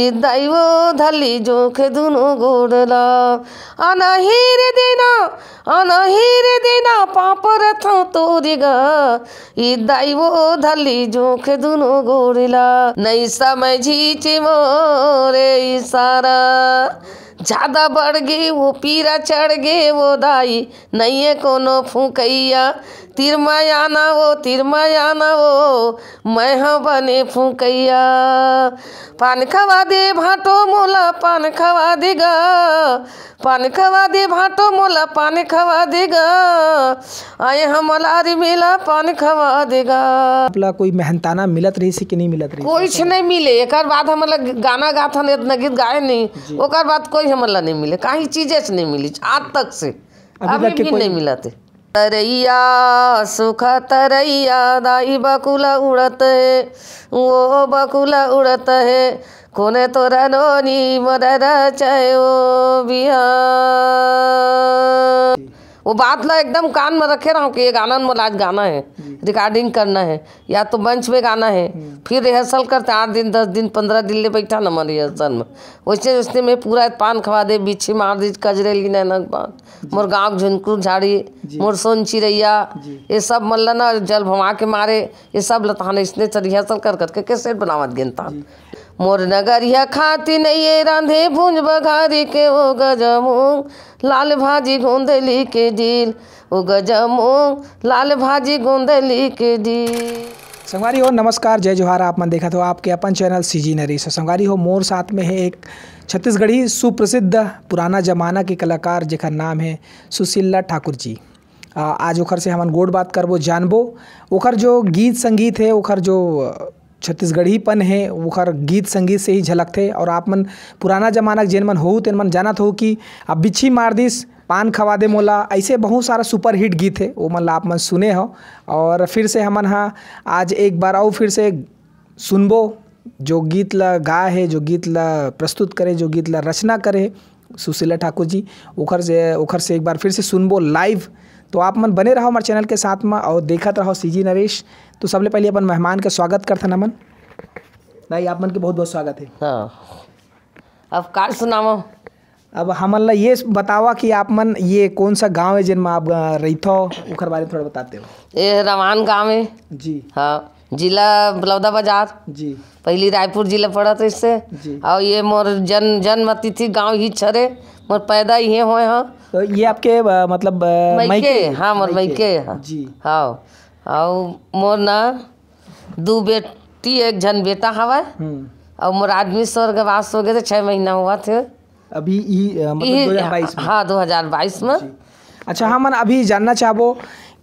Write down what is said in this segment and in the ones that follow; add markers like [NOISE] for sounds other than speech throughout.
दाइव धाली जोख दुनो गोड़ला आना अनहिर देना आना अनहिर देना पाप रथों तोरिगा ई दाइव धाली जोख दुनो गोड़ला नहीं समझी मोरे सारा ज़्यादा बढ़ गे वो पीरा चढ़ गे वो दाई नहीं है कोनो फूकैया तिरमया ना वो तिरमया ना वो मैं हाँ बने फूकैया पान खवा दे भाटो मोला पान खवा देगा पान खवा दे भाटो मोला पान खवा देगा आए हम लारी मेला पान खवा देगा आपला कोई मेहनताना मिलत रही सी कि नहीं मिलत रही कुछ नहीं मिले एक बाद हमला गाना गाथन इतना गीत गाए नहीं ओकर बाद कोई हमला नहीं मिले कहीं चीजें नहीं मिली आज तक से अभी, अभी भी नहीं मिलाते तरैया सुख तरैया दाई बकुला उड़त है वो बकुला उड़त है कोने तोरा नोनी मरा चाहे ओ बिहार वो बात ला एकदम कान में रखे रहा हूँ कि ये गाना में आज गाना है रिकॉर्डिंग करना है या तो मंच में गाना है फिर रिहर्सल करते आठ दिन दस दिन पंद्रह दिन ले बैठा ना मैं रिहर्सल में वैसे वैसे मैं पूरा पान खवा दे बिछी मार दी कजरे ली नैनक पान मोर गाँव झुनकुर झाड़ी मोर सोन चिड़ैया ये सब मल ना जल भमा के मारे ये सब लतान इसने रिहर्सल तो कर करके कैसे बनावा गेंद मोर नगरिया खाती नहीं है रांधे भूंज बघारी के ओ गजमुंग लाल भाजी गोंदली के डील ओ गजमुंग लाल भाजी गोंदली के डील संगवारी हो नमस्कार जय जोहार आप मन देखा तो आपके अपन चैनल सी जी नरीश संगवारी हो मोर साथ में है एक छत्तीसगढ़ी सुप्रसिद्ध पुराना जमाना के कलाकार जेखर नाम है सुशीला ठाकुर जी आज ओखर से हम गोड बात करबो जानबो ओखर जो गीत संगीत है ओखर जो पन है ओकर गीत संगीत से ही झलक थे और आप मन पुराना जमाना जेन मन हो तेन मन जानत हो कि अब बिच्छी मार दिस पान खवा दे मोला ऐसे बहुत सारा सुपरहिट गीत है वो मन आप मन सुने हो और फिर से हमन हाँ आज एक बार आओ फिर से सुनबो जो गीत ला गाए है जो गीत ला प्रस्तुत करे जो गीत ला रचना करे सुशीला ठाकुर जी उखर से उखर से एक बार फिर से सुनबो लाइव तो आप मन बने रहो हमारे चैनल के साथ में और देखत रहो सीजी नरेश तो सबसे पहले अपन मेहमान का स्वागत करथन हमन नहीं आप मन के बहुत बहुत स्वागत है हाँ अब का सुना अब हम ला ये बतावा कि आप मन ये कौन सा गांव है जिनमें आप रही थो उखर बारे में थोड़ा बताते हो ये रवान गांव है जी हाँ जिला बलौदा बाजार जी पहली रायपुर जिला पड़ा था इससे जी और ये मोर जन जन्म अतिथि गाँव ही छरे मोर पैदा ये हो तो ये आपके मतलब मैके हाँ मोर मैके हाँ हाँ मोर ना दो बेटी एक जन बेटा हवा और हम्म। मोर आदमी स्वर्गवास हो गए थे छः महीना हुआ थे अभी ये मतलब 2022 में हाँ 2022 में अच्छा हमन अभी जानना चाहबो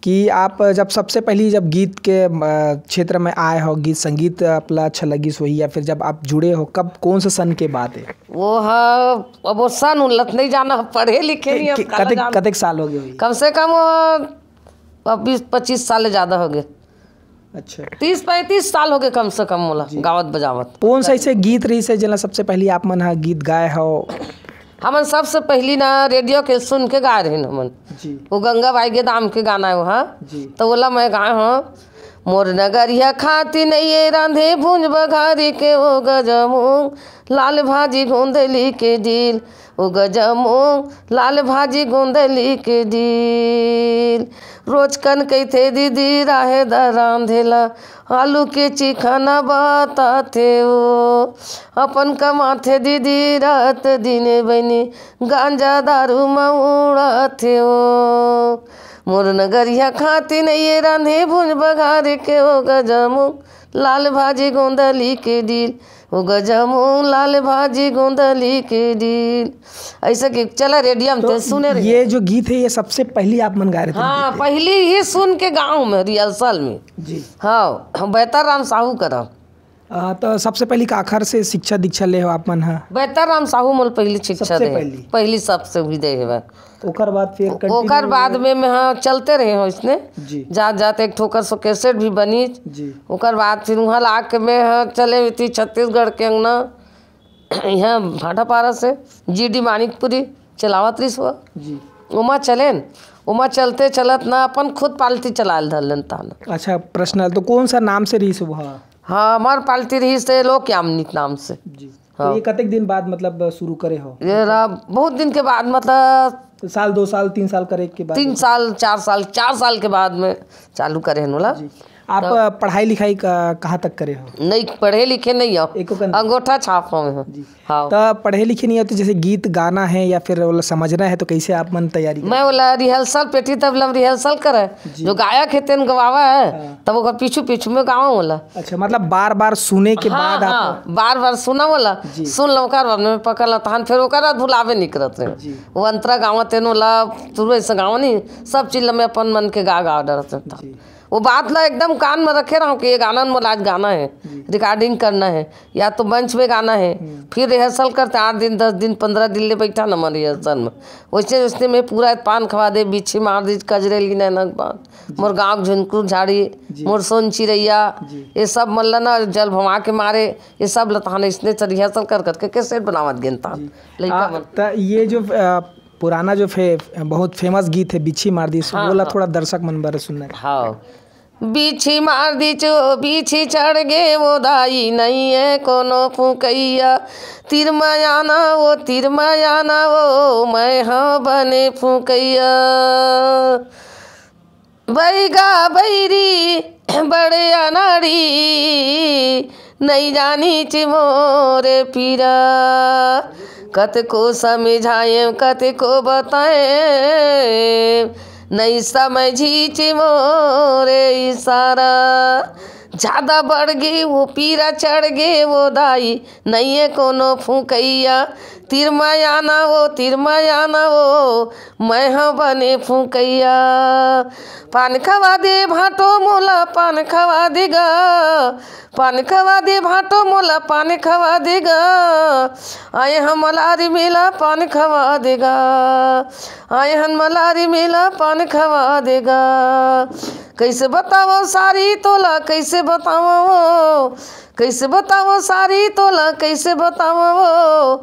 कि आप जब सबसे पहली जब गीत के क्षेत्र में आए हो गीत संगीत अपना अच्छा लगी सोई या फिर जब आप जुड़े हो कब कौन से सन के बाद है वो है वो सन उलत नहीं जाना पढ़े लिखे नहीं कतिक कतेक साल हो गए कम से कम बीस पच्चीस साल ज़्यादा हो गए अच्छा तीस पैंतीस साल हो गए कम से कम बोला गावत बजावत कौन सा ऐसे गीत रही से जला सबसे पहले आप मन गीत गाए हो हमन सबसे पहली ना रेडियो के सुन के गाय रहिन हमन वो गंगा बाई के दाम के गाना है वहाँ तो बोला मैं गाय हूँ मोर नगरिया खाती नहीं है रांधे भूंज बघारी के ओ गजमुंग लाल भाजी गोंदली के डील ओ गजमुंग लाल भाजी गोंदली के डील रोज कन कहते दीदी राहे द रांधेला आलू के चिखना बताते ओ अपन थे दीदी रात दिने बनी गांजा दारू में उड़ाते हो मोर नगरिया खातिन ये रांधे भुज बघार के ओ गजमू लाल भाजी गोंदली के डील ओ गजमू लाल भाजी गोंदली के डील ऐसा कि चला रेडियम तो, तो सुने रहे ये जो गीत है ये सबसे पहली आप मन गा रहे थे हाँ पहली ही सुन के गाँव में रिहर्सल में जी हाँ बेहतर राम साहू करा तो सबसे पहली काखर से शिक्षा दीक्षा ले आप मन हाँ? बेहतर बेहतर साहू मोल पहली शिक्षा दे पहली, पहली सबसे भी दे है तो ओकर बाद फिर ओकर बाद में मैं हाँ चलते रहे हो इसने जात जात एक ठोकर सो कैसेट भी बनी ओकर बाद फिर वहाँ ला के मैं हाँ चले हुई थी छत्तीसगढ़ के अंगना यहाँ भाटापारा से जी डी मानिकपुरी चलावत रही सुबह उमा चले उमा चलते चलत ना अपन खुद पालती चला धरलन ताना अच्छा प्रश्न तो कौन सा नाम से रही सुबह हाँ मर पालती रही से लोग यामनिक नाम से जी तो हाँ। तो ये कतेक दिन बाद मतलब शुरू करे हो ये बहुत दिन के बाद मतलब तो साल दो साल तीन साल करे के बाद तीन साल चार साल चार साल के बाद में चालू करे नोला आप तो, पढ़ाई लिखाई कहाँ तक करे हो नहीं पढ़े लिखे नहीं हो अंगूठा छाप हो हाँ। तो पढ़े लिखे नहीं हो तो जैसे गीत गाना है या फिर वो समझना है तो कैसे आप मन तैयारी मैं बोला रिहर्सल पेटी तब लम रिहर्सल करे जो गायक है तेन गवावा है हाँ। तब वो पीछू पीछू में गाँव बोला अच्छा मतलब बार बार सुने के हाँ, बाद हाँ, बार बार सुना बोला सुन लो ओकर पकड़ लो तहन फिर ओकर भुलावे निकलत रहे वो अंतरा गाँव तेन बोला तुरु से गाँव नहीं सब चीज लम्बे अपन मन के गा गा डरते वो बात ला एकदम कान में रखे रहा हूँ कि ये गाना में आज गाना है रिकॉर्डिंग करना है या तो मंच में गाना है फिर रिहर्सल करते आठ दिन दस दिन पंद्रह दिन ले बैठा ना मैं रिहर्सल में वैसे वैसे मैं पूरा पान खवा दे बिछी मार दी कजरे ली नैनक पान मोर गाँव झुनकुर झाड़ी मोर सोन चिड़ैया ये सब मल ना जल भमा के मारे ये सब लतान इसने रिहर्सल तो कर करके कैसे बनावा गिनता ये जो पुराना जो फे बहुत फेमस गीत है बिछी मार दी हाँ, बोला हाँ। थोड़ा दर्शक मन बारे सुनना हाँ बीछी मार दी चो बीछी चढ़ गए वो दाई नहीं है कोनो फुकैया फूकैया तिरमयाना वो तिरमयाना वो मैं हाँ बने फुकैया बैगा बैरी बड़े अनाड़ी नहीं जानी मोरे पीरा कत को समझाए कत को बताए नहीं समझी मोरे इशारा ज़्यादा बढ़ गए वो पीरा चढ़ गे वो दाई नहीं है कोनो फूकैया तिरमायाना वो तिरमायाना वो मैं हाँ बने फूकैया पान खवा दे भाटो मोला पान खवा देगा पान खवा दे भाटो मोला पान खवा देगा आए हम मलारी मेला पान खवा देगा आए हम मलारी मेला पान खवा देगा कैसे बताओ सारी तोला कैसे बताओ कैसे बताओ सारी तोला कैसे बताओ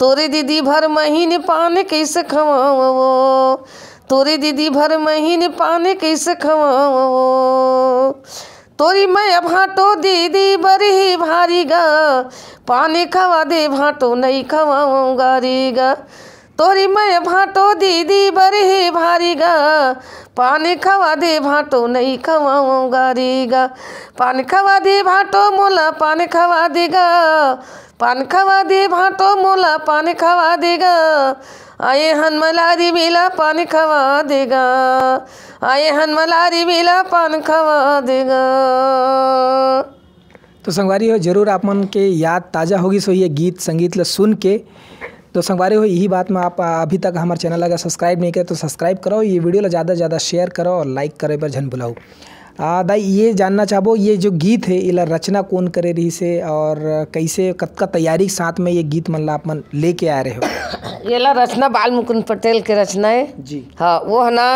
तोरे दीदी भर महीन पान कैसे खवाओ तोरे दीदी भर महीन पान कैसे खवाओ तोरी मैं भाटो दीदी बड़ी भारी गा पानी खवा दे भाटो नहीं खवाऊंगा रे गा तोरी मैं भाटो दीदी बरही भारी गा पानी खवा दे भाटो नहीं खवाऊ गारी गा पान खवा दे भाटो मोला पान खवा देगा पान खवा दे भाटो मोला पान खवा देगा आए हन मलारी मेला पान खवा देगा आए हन मलारी मेला पान खवा देगा तो संगवारी हो जरूर आप मन के याद ताज़ा होगी सो ये गीत संगीत ल सुन के तो संगवारी हो यही बात में आप अभी तक हमारे चैनल अगर सब्सक्राइब नहीं करें तो सब्सक्राइब करो ये वीडियो ज़्यादा से ज़्यादा शेयर करो और लाइक करे पर झन बुलाओ दाई ये जानना चाहबो ये जो गीत है इला रचना कौन करे रही से और कैसे का तैयारी के साथ में ये गीत मन ला लेके आ रहे हो [COUGHS] ये ला रचना बाल मुकुंद पटेल के रचना है जी हाँ वो है ना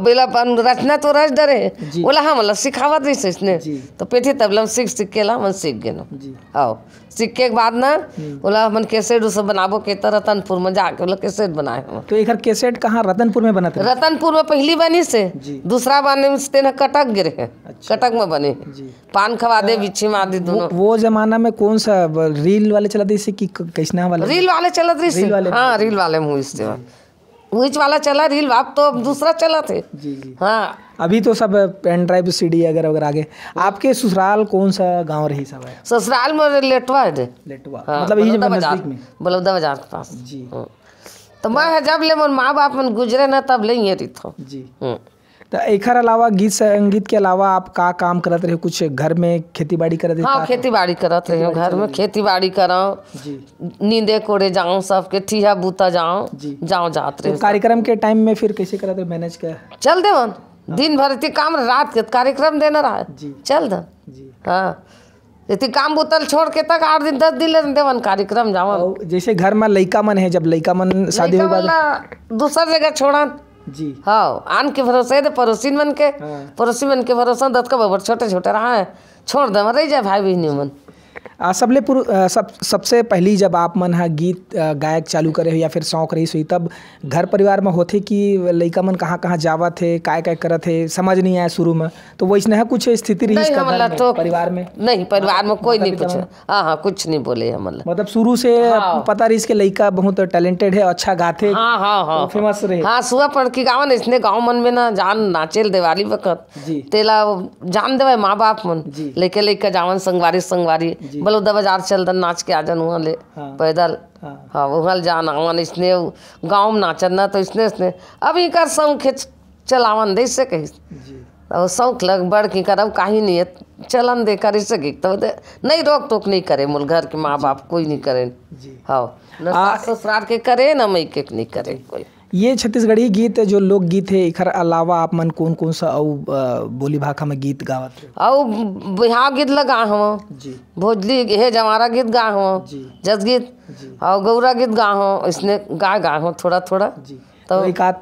बोला रचना तो रच डरे बोला हाँ मतलब सिखावा दी से इसने तो पेठी तब लम सीख सीख के ला मन सीख गए आओ सीख के बाद ना हम्म। बोला मन कैसेट उसे बनाबो के तो रतनपुर में जाके बोला कैसेट बनाए तो एक कैसेट कहाँ रतनपुर में बना रतनपुर में पहली बनी से दूसरा बने से ना कटक गिर है अच्छा। कटक में बने पान खवा दे बिछी मार दी दोनों वो जमाना में कौन सा रील वाले चला दी से कि कैसना वाला रील वाले चला दी रील वाले हाँ रील वाले मुँह इससे व्हीच वाला चला रील आप तो दूसरा चला थे जी जी हाँ अभी तो सब पेन ड्राइव सी डी अगर अगर आगे आपके ससुराल कौन सा गांव रही सब है ससुराल में लेटवा है लेटवा हाँ, मतलब ही नजदीक में बलौदा बाजार के पास जी हाँ। तो मैं जब ले मोर माँ बाप मन गुजरे ना तब ले रही थो तो। जी हाँ। तो एकर अलावा गीत संगीत के अलावा आप का काम करते रहे कुछ घर में खेती बाड़ी करते हाँ खेती बाड़ी करते रहे घर में खेती बाड़ी कराऊँ नींदे कोड़े जाओ सबके ठीहा बूता जाऊँ जाओ जाते रहे तो कार्यक्रम के टाइम में फिर कैसे करते रहे मैनेज कर चल देवन दिन भर इतनी काम रात के कार्यक्रम देना रहा चल दे हाँ इतनी काम बोतल छोड़ के तक आठ दिन दस दिन देवन कार्यक्रम जाओ जैसे घर में लइका मन है जब लइका मन शादी तो- दूसरा जगह छोड़ा जी हाँ आन के भरोसे तो पड़ोसी मन के हाँ। पड़ोसी मन के भरोसा दत का बबर छोटे छोटे रहा है छोड़ दे रही जाए भाई बहनी मन सबले पुर सब सबसे पहली जब आप मन हा गीत गायक चालू करे हो या फिर शौक रही सोई तब घर परिवार में होते कि लड़का मन कहाँ कहाँ जावा थे काय काय करत थे समझ नहीं आया शुरू में तो वैसने है कुछ स्थिति रही हमला तो परिवार में नहीं परिवार में हाँ, कोई नहीं कुछ हाँ हाँ कुछ नहीं बोले हम मतलब मतलब शुरू से हाँ। पता रही इसके लड़का बहुत टैलेंटेड है अच्छा गाते हाँ हाँ हाँ फेमस तो हाँ। रहे हाँ सुबह पढ़ के गावन इसने गाँव मन में ना जान नाचे दिवाली वक्त तेला जान देवा माँ बाप मन लेके लेके जावन संगवारी संगवारी बलौदा चल चलदन नाच के आ जान वहाँ ले हाँ। पैदल हाँ, हाँ वहाँ जान आवन इसने गाँव में नाचन ना तो इसने इसने अब इनकर कर शौख चलावन दे से कही तो शौख लग बढ़ की कर अब कहीं नहीं है चलन दे कर इससे तो दे नहीं रोक टोक नहीं करे मुल घर के माँ बाप कोई नहीं करे हाँ न ससुराल के करे ना मई के नहीं करे कोई ये छत्तीसगढ़ी गीत जो लोक गीत है एकर अलावा आप मन कौन कौन सा औ बोली भाखा में गीत गावत औ बिहार गीत लगा हो हूँ भोजली हे जमारा गीत गा हो जस गीत औ गौरा गीत गा हो इसने गा गा हो थोड़ा थोड़ा तो, तो एक आध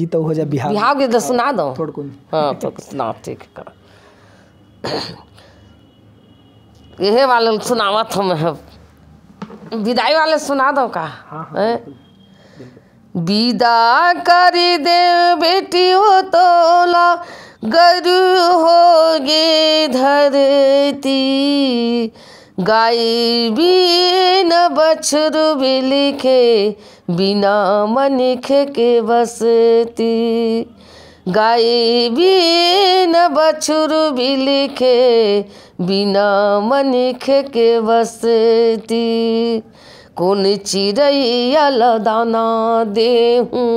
गीत हो जाए बिहार बिहार गीत सुना दो थोड़ा कुछ हाँ तो सुना ठीक यही वाले सुनावत हमें विदाई वाले सुना दो का हाँ, हाँ, विदा कर दे बेटी हो तोला गरु हो गे धरती गाय बीन बछर बिलिखे बिना मनख के बसती गाई बीन बछर बिलिखे बिना मनख के बसती कौन चिड़ैया दाना देहूँ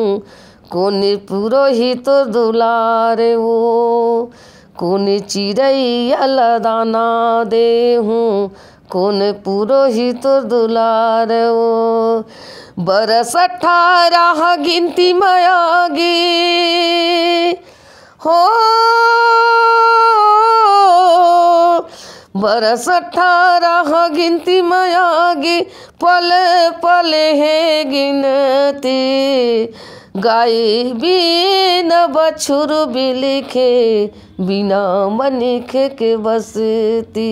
कौन पुरोहित दुलारे वो कौन चिड़ैया दाना देहूँ कौन पुरोहित दुलार वो बरस अठारह गिनती माया गे हो बरस अठारह गिनती में पल पल पले है गिनती गाय बीन बछुर भी लिखे बिना मनिख के बसती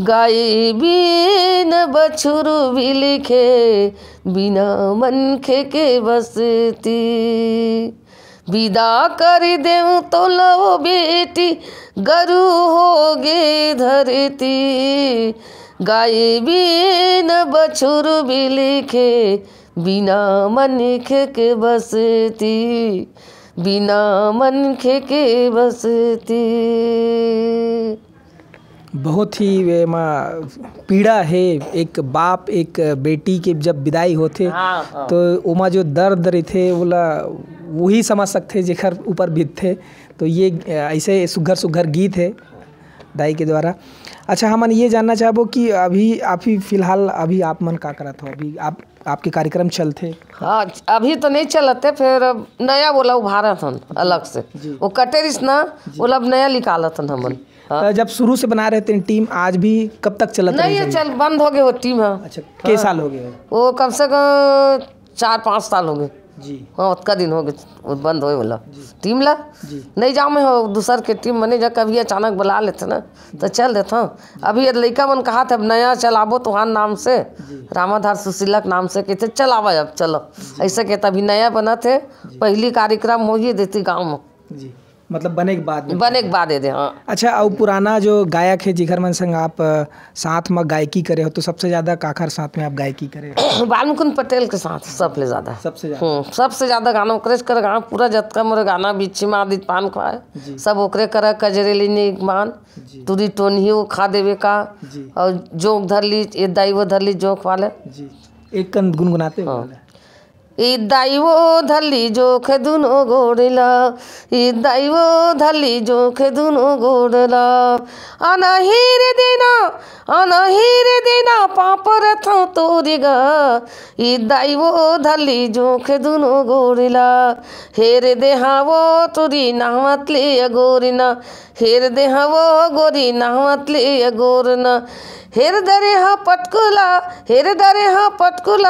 गाय बीन बछुर भी लिखे बिना मनखे के बसती विदा कर दे तो लो बेटी गरु हो गे धरती गाय बीन बछुर भी लिखे बिना मन के बसती बिना मन के बसती बहुत ही वे पीड़ा है एक बाप एक बेटी के जब विदाई होते हाँ, हाँ। तो उमा जो दर्द रही थे बोला वही समझ सकते जेखर ऊपर बीत थे तो ये ऐसे सुघर सुघर गीत है दाई के द्वारा अच्छा हम ये जानना चाहबो कि अभी आप ही फिलहाल अभी आप मन का करत हो अभी आप आपके कार्यक्रम चलते हाँ अभी तो नहीं चलते फिर नया बोला उभारत हन अलग से वो कटे रिस ना बोला अब नया निकालत हन हमन हाँ। जब शुरू से बना रहे थे टीम आज भी कब तक चला नहीं ये चल बंद हो गए वो टीम है हाँ। अच्छा कई साल हो गए वो कम से कम चार पाँच साल हो गए जी हाँ उतका दिन हो गए बंद हो बोला टीम ला जी नहीं जाओ मैं हो दूसर के टीम मने जा कभी अचानक बुला लेते ना तो चल देता हूँ अभी लड़का मन कहा था अब नया चलाबो तुहान नाम से रामाधार सुशीला के नाम से कहते चलावा अब चलो ऐसे कहते अभी नया बना थे पहली कार्यक्रम हो ही देती गाँव में जी मतलब बने के बाद बने के बाद दे हाँ अच्छा और पुराना जो गायक है जिखर मन संग आप साथ में गायकी करे हो तो सबसे ज्यादा काखर साथ में आप गायकी करे बाल [COUGHS] मुकुंद पटेल के साथ सबसे ज्यादा सबसे ज्यादा हम्म, सबसे ज्यादा गाना ओकरे कर गाना पूरा जतका मोर गाना बिच्छी में आदित पान खाए सब ओकरे कर कजरे लेने मान तुरी टोनियो खा देवे का और जोंक धरली ली ये दाई वो धर ली जोंक वाले एक कंद गुनगुनाते हो ಇದ್ದಾಯಿವೋ ಧಲ್ಲಿ ಜೋಖೆದು ನೋಗೋಡಿಲ ಇದ್ದಾಯಿವೋ ಧಲ್ಲಿ ಜೋಖೆದು ನೋಗೋಡಲ ಅನ ಹೀರೆ ದಿನ ಅನ ಹೀ ನಾ ಪಾಪರಥ ತೋರಿಗ ಈ ದೈವೋದಲ್ಲಿ ಜೋಖೆದು ಗೋರಿಲ ಹೇರೆ ದೇಹವೋ ತುರಿ ನಾವತ್ಲಿಯ ಗೋರಿನ ಹೇರ ದೇಹವೋ ಗೋರಿ ನಾವತ್ಲಿಯ ಗೋರಿನ ಹೇರಿದರೆ ಹಾ ಪಟ್ಕುಲ ಹೇರಿದರೆ ಹಾ ಪಟ್ಕುಲ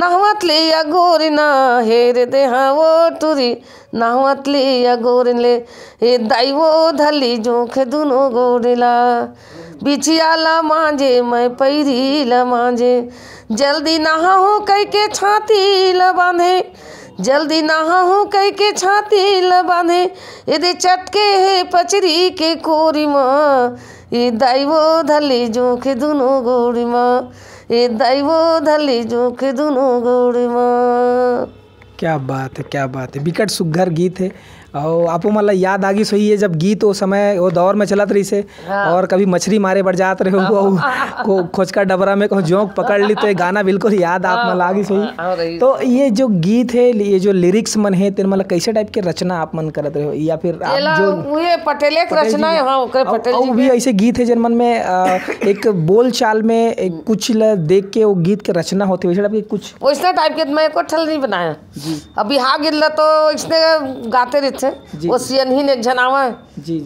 ನಾವತ್ಲಿಯ ಗೋರಿನ ಹೇರಿದೆ ದೇಹವೋ ತುರಿ ನಾವತ್ಲಿಯ ಗೋರಿನಲೆ ಈ ದೈವೋದಲ್ಲಿ ಜೋಖೆದು ಗೋರಿಲ बिछिया ल मांझे मैं पैरी ल मांझे जल्दी नहा हूँ कह के छाती ल बांधे जल्दी नहा हूँ कह के छाती ल बांधे यदि चटके है पचरी के कोरी माँ ये दाइवो धली जोखे दोनों गोड़ी माँ ये दाइवो धली जोखे दोनों गोड़ी माँ क्या बात है क्या बात है विकट सुघर गीत है और आपो मतलब याद आ गई सही है जब गीत वो समय वो दौर में चलत रही से हाँ। और कभी मछली मारे बढ़ जाते रहे को खोचका डबरा में कहूँ जोंक पकड़ ली तो ये गाना बिल्कुल याद आप मतलब आ गई सही तो ये जो गीत है ये जो लिरिक्स मन है तेन मतलब कैसे टाइप के रचना आप मन करते हो या फिर आप जो ये पटेले रचना है हाँ, भी ऐसे गीत है जिन मन में एक बोल चाल में एक हम्म। कुछ देख के वो गीत के रचना होती है कुछ वैसा टाइप के मैं को ठल नहीं बनाया अभी हाँ गिरला तो इसने गाते रहते थे ओसियन ही एक झन आवा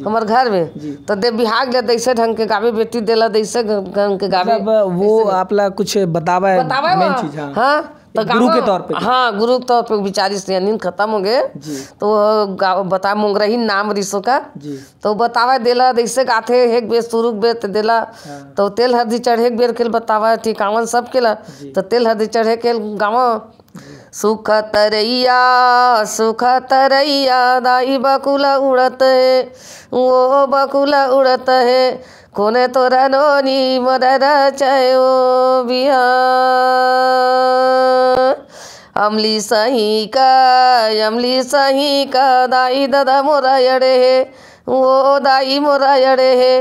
हमारे घर में तो दे बिहाग ले दैसे ढंग के गावे बेटी देला दैसे ढंग के गावे मतलब, वो आप ला कुछ बतावा है बतावा मेन चीज हाँ। हाँ, तो गुरु के तौर पे हाँ गुरु के तौर पे बिचारी सियानीन खत्म हो गए तो बता मुंग रही नाम रिसो का तो बतावा देला जैसे गाथे एक बेर सुरुक बेर तो देला तो तेल हरदी चढ़े एक बेर के बतावा ठिकावन सब केला तो तेल हरदी चढ़े के तो गाँव सुख तरैया सुख तरैया दाई बकुला उड़त है वो बकुला उड़त है कोने तोरा नोनी मरा चाहे ओ बिहार अमली सही का अमली सही का दाई दादा मोरा अड़े है वो दाई मोरा अड़े है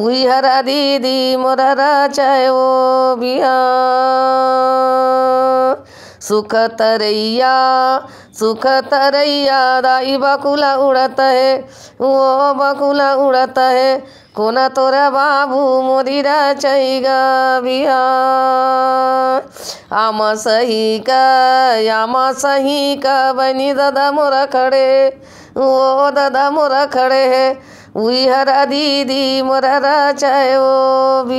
उही हरा दीदी मोरा चाहे ओ बिहा सुख तरैया सुख तरैया दाई बकुला उड़त है वो बकुला उड़त है कोना तोरा बाबू मोदीरा चैगा बिया आम सही का आम सही का बनी दादा मोरा खड़े वो दादा मोरा खड़े है उई हरा दीदी मोरा रा चाहे वो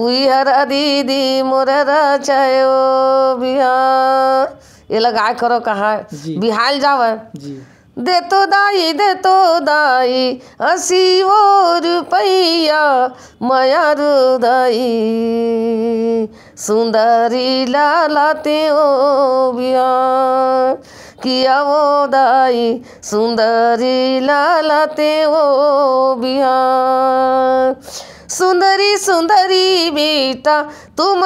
उहरा दीदी मोररा चयो बिहार ये लगाए करो कहा बिहार जावे दे तो दाई दे तो दाई असी वो रुपया माया रुदाई सुंदरी लालाते ओ बिया किया वो दाई सुंदरी लालाते ओ बिया सुंदरी सुंदरी बेटा तुम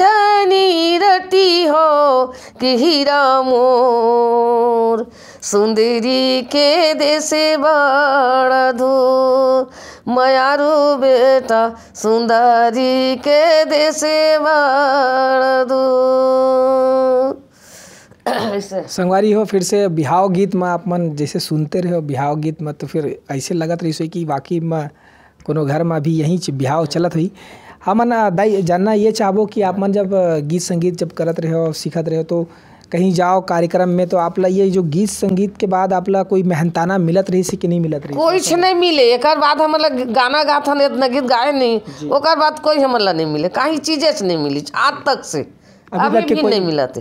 जानी रटी हो हीरा मोर सुंदरी के देसे बड़ा दूर मयारू बेटा सुंदरी के देसे बड़ा दूर [COUGHS] संगवारी हो फिर से बिहाव गीत में आप मन जैसे सुनते रहे हो बिहाव गीत में तो फिर ऐसे लगत रही कि वाकई में कोनो घर में अभी यहीं बिहाव चलत हुई हमन दाई जानना ये चाहबो कि आप मन जब गीत संगीत जब करत रहे हो सीखत रहे हो तो कहीं जाओ कार्यक्रम में तो आप ला ये जो गीत संगीत के बाद आप ला कोई मेहनताना मिलत रही सी कि नहीं मिलत रही कुछ नहीं मिले एक बाद लोग गाना गाथन इतना गीत गाए नहीं ओकर बाद कोई हमला नहीं मिले कहीं चीजें नहीं मिली आज तक से अभी, अभी भी नहीं मिलते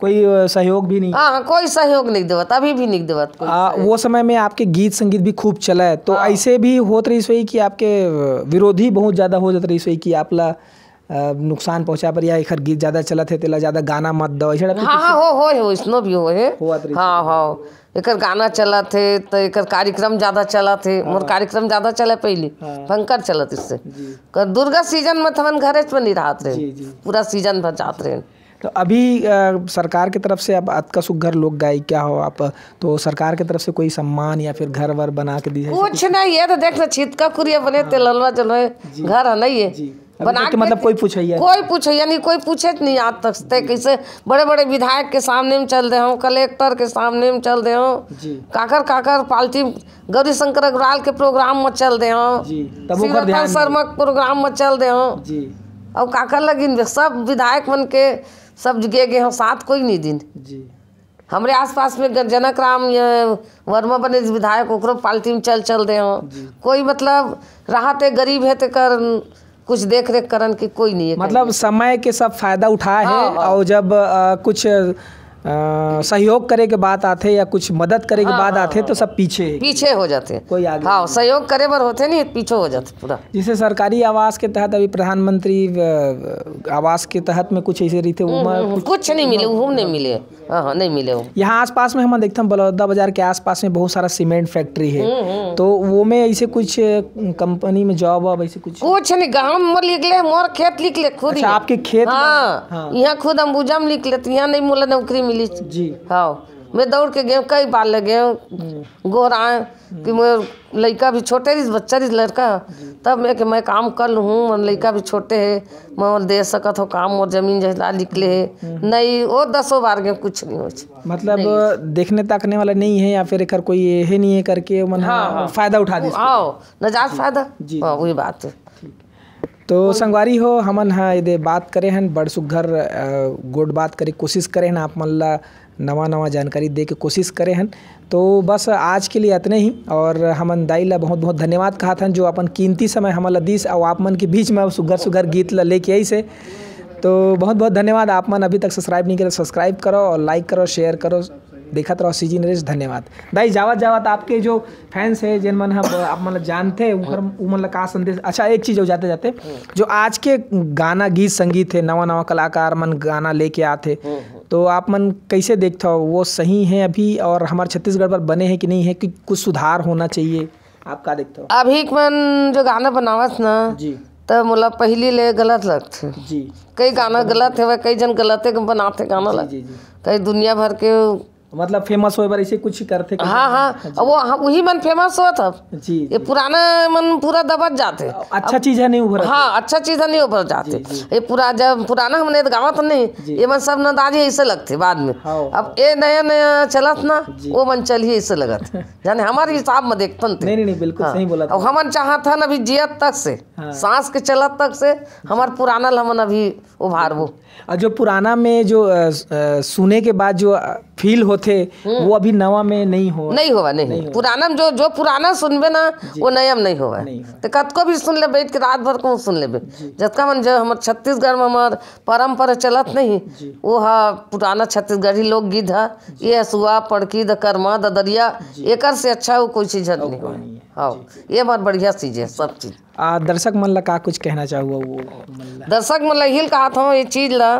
कोई सहयोग भी नहीं आ, हाँ, कोई सहयोग नहीं देवत अभी भी नहीं देवत वो समय में आपके गीत संगीत भी खूब चला है तो आ, हाँ। ऐसे भी होते रही सोई कि आपके विरोधी बहुत ज़्यादा हो जाते रही सोई कि आप ला नुकसान पहुंचा पर या एकर गीत ज्यादा चला थे तेला ज्यादा गाना मत दो ऐसा हाँ हां हो हो हो इसनो भी हो हाँ, है हाँ हाँ एक गाना चला थे तो एक कार्यक्रम ज्यादा चला थे मोर कार्यक्रम ज्यादा चले पहले भयंकर चलत इससे दुर्गा सीजन में थमन घरे पर नहीं रहते पूरा सीजन भर जाते रहे तो अभी आ, सरकार की तरफ से अब अत अतका सुघर लोग गायिका हो आप तो सरकार की तरफ से कोई सम्मान या फिर घर वर बना के दीजिए कुछ नहीं है तो देख लो का कुरिया बने हाँ। तेलवा जो घर है नहीं है बना तो के मतलब कोई पूछैया कोई पूछैया नहीं कोई पूछे नहीं आज तक ते कैसे बड़े बड़े विधायक के सामने में चल दे हूँ कलेक्टर के सामने में चल दे हूँ काकर काकर पाल्टी गौरी शंकर अग्रवाल के प्रोग्राम में चल दे हूँ शर्मा के प्रोग्राम में चल दे हूँ और काकर लगी सब विधायक मन के सब गए गए हो साथ कोई नहीं दिन जी हमारे आसपास में जनक राम वर्मा बने विधायक ओकरो पार्टी में चल चल रहे हो कोई मतलब राहत है गरीब है तो कर कुछ देख रेख करन की कोई नहीं है मतलब समय के सब फायदा उठा है हाँ, हाँ। और जब आ, कुछ आ, सहयोग करे के बात आते या कुछ मदद करे के हाँ, बाद हाँ, आथे हाँ, तो सब हाँ। पीछे पीछे हो जाते कोई आगे हाँ सहयोग करे पर होते नहीं पीछे हो जाते पूरा जैसे सरकारी आवास के तहत अभी प्रधानमंत्री आवास के तहत में कुछ ऐसे रीते हम्म, हम्म, हम्म, कुछ, कुछ नहीं मिले वो नहीं मिले हाँ नहीं मिले यहाँ आस पास में हम देखते हैं बलौदा बाजार के आस पास में बहुत सारा सीमेंट फैक्ट्री है तो वो में ऐसे कुछ कंपनी में जॉब वॉब ऐसे कुछ कुछ नहीं गाँव में लिख ले मोर खेत लिख ले खुद अच्छा, आपके खेत यहाँ खुद अम्बुजा में लिख लेते यहाँ नहीं मोला नौकरी मिली मिली जी हाँ मैं दौड़ के गेहूँ कई बार ले गेहूँ गोर आए कि मैं लड़का भी छोटे रही बच्चा रही लड़का तब मैं कि मैं काम कर लूँ मेरे लड़का भी छोटे है मैं और दे सकत हो काम और जमीन जहदा निकले है नहीं वो दसों बार गए कुछ नहीं हो मतलब नहीं। देखने ताकने वाला नहीं है या फिर एक कोई है नहीं है करके मन हाँ, हाँ, फायदा उठा दे आओ हाँ, नजाज फायदा हाँ वही बात है तो संगवारी हो हमन हा यदि बात करे हन बड़ सुघर गोड बात करे कोशिश करे हन आप मन ला नवा नवा जानकारी दे के कोशिश करे हन तो बस आज के लिए इतने ही और हमन दाई ला बहुत बहुत धन्यवाद कहा था जो अपन कीमती समय हमन ला दीस और आप मन के बीच में सुघर सुघर गीत ला लेके आई से तो बहुत बहुत धन्यवाद आप मन अभी तक सब्सक्राइब नहीं करे तो सब्सक्राइब करो और लाइक करो शेयर करो देखा रहो सी जी नरेश धन्यवाद दाई जावत जावत आपके जो फैंस है जिन मन हम आप मतलब जानते हैं का हाँ। संदेश अच्छा एक चीज़ हो जाते जाते हाँ। जो आज के गाना गीत संगीत है नवा नवा कलाकार मन गाना लेके आते हाँ, तो आप मन कैसे देखते हो वो सही है अभी और हमारे छत्तीसगढ़ पर बने हैं कि नहीं है कि कुछ सुधार होना चाहिए आप का देखते हो अभी मन जो गाना बनावत ना जी तो मोला पहली ले गलत लगते जी कई गाना गलत है कई जन गलत है बनाते गाना लग कई दुनिया भर के मतलब फेमस हो बार ऐसे कुछ करते हाँ हाँ, हाँ वो हाँ, वही मन फेमस हुआ था जी ये पुराना मन पूरा दबक जाते अच्छा चीज है नहीं उभर हाँ अच्छा चीज है नहीं उभर जाते ये पूरा जब पुराना हमने तो गाँव तो नहीं ये मन सब नदारी ऐसे लगते बाद में हाँ। अब ये नया नया चला ना वो मन चलिए ऐसे लगत जाने [LAUGHS] हमारे हिसाब में देखते नहीं नहीं बिल्कुल हाँ। सही बोला अब हमन चाहत हन अभी जियत तक से सांस के चलत तक से हमारे पुराना हमन अभी उभार वो जो पुराना में जो सुने के बाद जो फील होते हम्म। वो अभी नवा में नहीं हो नहीं हुआ नहीं, नहीं पुराना जो जो पुराना सुनबे ना वो नयम नहीं हुआ तो कतको भी सुन ले बैठ के रात भर को सुन ले जतका मन जो हमारे छत्तीसगढ़ में हमार परम्परा चलत नहीं वो हा पुराना छत्तीसगढ़ी लोकगीत है ये सुहा पड़की द करमा द दरिया एक से अच्छा वो कोई चीज नहीं हो हाँ ये बहुत बढ़िया चीज है सब चीज आ दर्शक मन ला कुछ कहना चाहूँगा वो दर्शक मन ला कहा था ये चीज ला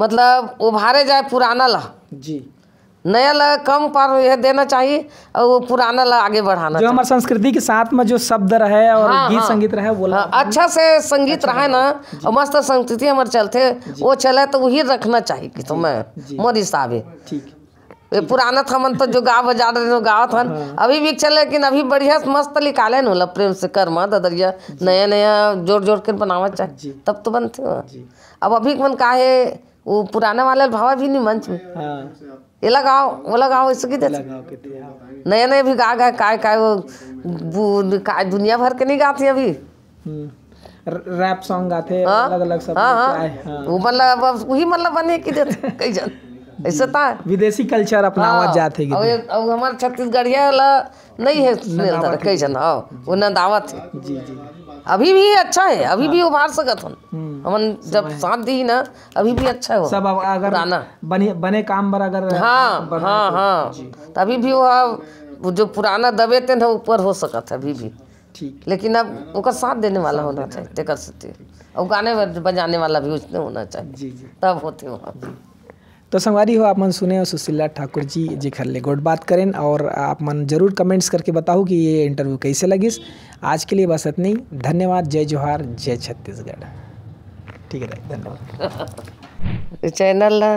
मतलब उभारे जाए पुराना ला जी नया ला कम पर यह देना चाहिए और वो पुराना ला आगे बढ़ाना जो हमारे संस्कृति के साथ में जो शब्द रहे और हाँ, गीत हाँ, संगीत रहे वो हाँ, अच्छा से संगीत अच्छा रहे ना और मस्त संस्कृति हमारे चलते वो चले तो वही रखना चाहिए कि तुम्हें तो मोर हिसाब है ठीक ये पुराना था मन तो जो गाँव बजा रहे गाँव था तो हाँ। अभी भी चले लेकिन अभी बढ़िया मस्त निकाले नोला मतलब प्रेम से कर्मा ददरिया नया नया जोड़ जोड़ कर बनावा चाहिए तब तो बनते अब अभी मन का है वो पुराना वाला भावा भी नहीं मंच में हाँ। ये लगाओ वो लगाओ इसकी नया नया भी गा गा काय काय वो काय दुनिया भर के नहीं गाते अभी हम्म। रैप सॉन्ग गाते हाँ। अलग अलग सब हाँ, हाँ।, हाँ। वो मतलब वही मतलब बने की देते कई जन ऐसा था विदेशी कल्चर अपना अपनावत जात है अब अब हमार छत्तीसगढ़िया वाला नहीं है तो कई जन हाँ वो न दावत है जी जी अभी भी अच्छा है अभी भी उभार हाँ। सकत हन हम्म, हमन जब साथ दी ना अभी भी अच्छा हो सब अगर बने बने काम पर अगर हाँ हाँ तो। हाँ तभी तो भी वो जो पुराना दबे थे ना ऊपर हो सकता अभी भी लेकिन अब ओकर साथ देने वाला होना चाहिए तेकर सत्य और गाने बजाने वाला भी उसने होना चाहिए तब होते वहाँ तो संगवारी हो आप मन सुने हो सुशीला ठाकुर जी जेखर ले गुड बात करें और आप मन जरूर कमेंट्स करके बताओ कि ये इंटरव्यू कैसे लगीस आज के लिए बस इतनी धन्यवाद जय जोहार जय छत्तीसगढ़ ठीक है धन्यवाद चैनल ला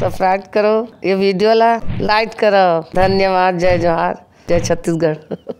सब्सक्राइब करो ये वीडियो ला लाइक करो धन्यवाद जय जोहार जय छत्तीसगढ़ [LAUGHS]